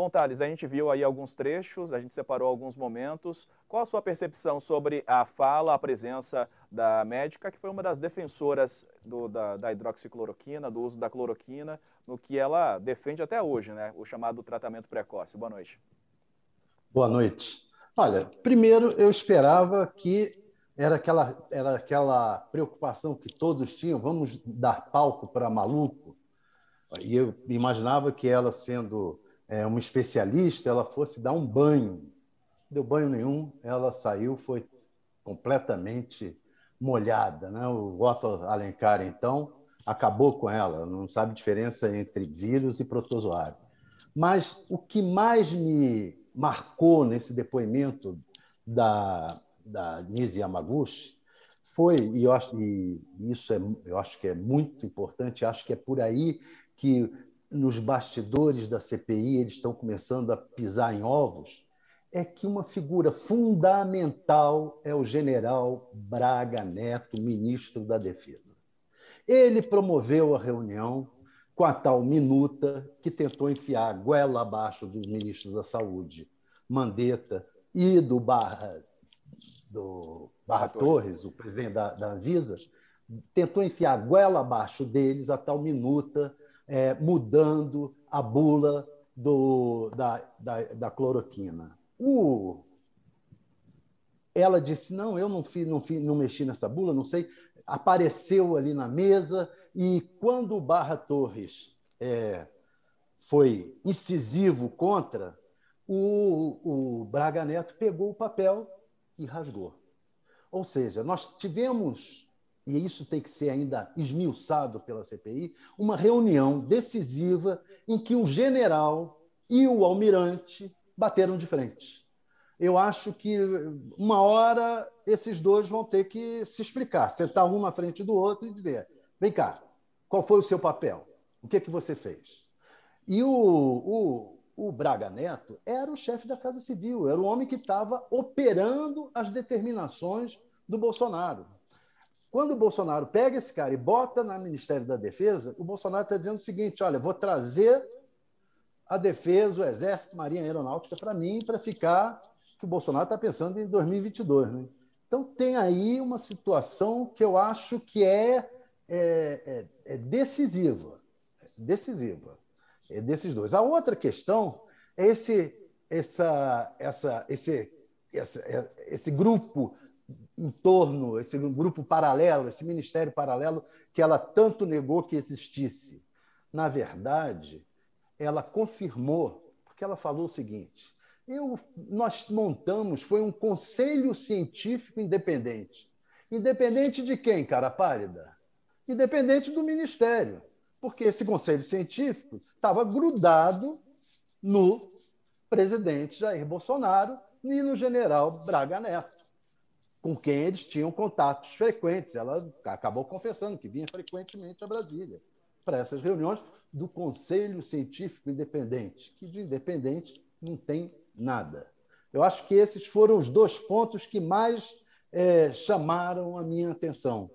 Bom, Thales, a gente viu aí alguns trechos, a gente separou alguns momentos. Qual a sua percepção sobre a fala, a presença da médica, que foi uma das defensoras do, da, da hidroxicloroquina, do uso da cloroquina, no que ela defende até hoje, né? O chamado tratamento precoce. Boa noite. Boa noite. Olha, primeiro eu esperava que era aquela, era aquela preocupação que todos tinham, vamos dar palco para maluco. E eu imaginava que ela sendo é, uma especialista, ela fosse dar um banho. Não deu banho nenhum, ela saiu, foi completamente molhada. Né? O Otto Alencar, então, acabou com ela, não sabe diferença entre vírus e protozoário. Mas o que mais me marcou nesse depoimento da, da Nise Yamaguchi foi, e, eu acho, e isso é, eu acho que é muito importante, acho que é por aí que nos bastidores da CPI eles estão começando a pisar em ovos, é que uma figura fundamental é o general Braga Neto, ministro da Defesa. Ele promoveu a reunião com a tal minuta que tentou enfiar a goela abaixo dos ministros da Saúde, Mandetta e do Barra, do Barra Torres, o presidente da, da Anvisa, tentou enfiar a goela abaixo deles a tal minuta é, mudando a bula do, da, da, da cloroquina. O, ela disse: Não, eu não, fiz, não, fiz, não mexi nessa bula, não sei. Apareceu ali na mesa, e quando o Barra Torres é, foi incisivo contra, o, o Braga Neto pegou o papel e rasgou. Ou seja, nós tivemos e isso tem que ser ainda esmiuçado pela CPI, uma reunião decisiva em que o general e o almirante bateram de frente. Eu acho que uma hora esses dois vão ter que se explicar, sentar um na frente do outro e dizer: vem cá, qual foi o seu papel? O que, é que você fez? E o, o, o Braga Neto era o chefe da Casa Civil, era o homem que estava operando as determinações do Bolsonaro. Quando o Bolsonaro pega esse cara e bota no Ministério da Defesa, o Bolsonaro está dizendo o seguinte: olha, vou trazer a defesa, o Exército, Marinha Aeronáutica para mim, para ficar. Que o Bolsonaro está pensando em 2022. Né? Então, tem aí uma situação que eu acho que é, é, é, é decisiva. Decisiva. É desses dois. A outra questão é esse, essa, essa, esse, essa, é, esse grupo em torno, esse grupo paralelo, esse ministério paralelo que ela tanto negou que existisse. Na verdade, ela confirmou, porque ela falou o seguinte: eu, nós montamos foi um conselho científico independente. Independente de quem, cara pálida? Independente do Ministério, porque esse conselho científico estava grudado no presidente Jair Bolsonaro e no general Braga Neto com quem eles tinham contatos frequentes. Ela acabou confessando que vinha frequentemente a Brasília para essas reuniões do Conselho Científico Independente, que de independente não tem nada. Eu acho que esses foram os dois pontos que mais é, chamaram a minha atenção.